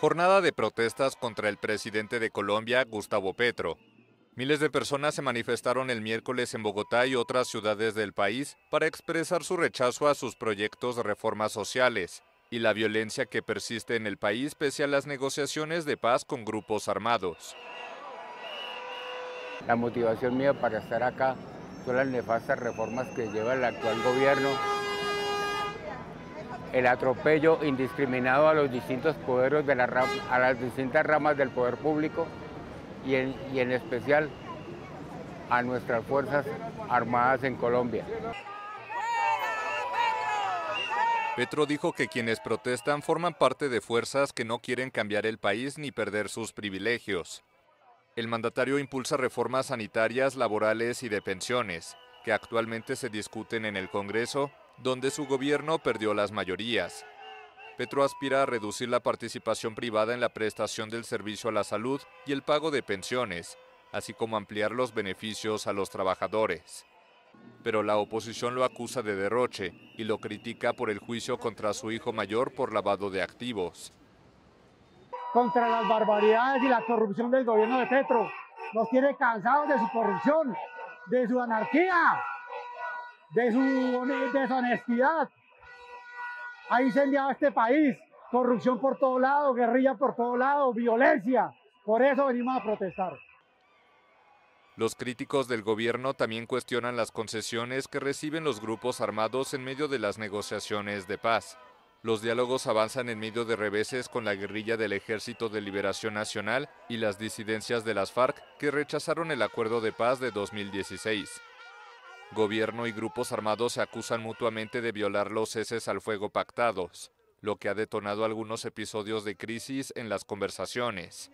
Jornada de protestas contra el presidente de Colombia, Gustavo Petro. Miles de personas se manifestaron el miércoles en Bogotá y otras ciudades del país para expresar su rechazo a sus proyectos de reformas sociales y la violencia que persiste en el país pese a las negociaciones de paz con grupos armados. La motivación mía para estar acá son las nefastas reformas que lleva el actual gobierno el atropello indiscriminado a los distintos poderes de la a las distintas ramas del poder público y en, y en especial a nuestras Fuerzas Armadas en Colombia. Petro dijo que quienes protestan forman parte de fuerzas que no quieren cambiar el país ni perder sus privilegios. El mandatario impulsa reformas sanitarias, laborales y de pensiones, que actualmente se discuten en el Congreso donde su gobierno perdió las mayorías. Petro aspira a reducir la participación privada en la prestación del servicio a la salud y el pago de pensiones, así como ampliar los beneficios a los trabajadores. Pero la oposición lo acusa de derroche y lo critica por el juicio contra su hijo mayor por lavado de activos. Contra las barbaridades y la corrupción del gobierno de Petro. Nos tiene cansados de su corrupción, de su anarquía de su deshonestidad. Ha incendiado este país, corrupción por todo lado, guerrilla por todo lado, violencia. Por eso venimos a protestar. Los críticos del gobierno también cuestionan las concesiones que reciben los grupos armados en medio de las negociaciones de paz. Los diálogos avanzan en medio de reveses con la guerrilla del Ejército de Liberación Nacional y las disidencias de las FARC que rechazaron el acuerdo de paz de 2016. Gobierno y grupos armados se acusan mutuamente de violar los ceses al fuego pactados, lo que ha detonado algunos episodios de crisis en las conversaciones.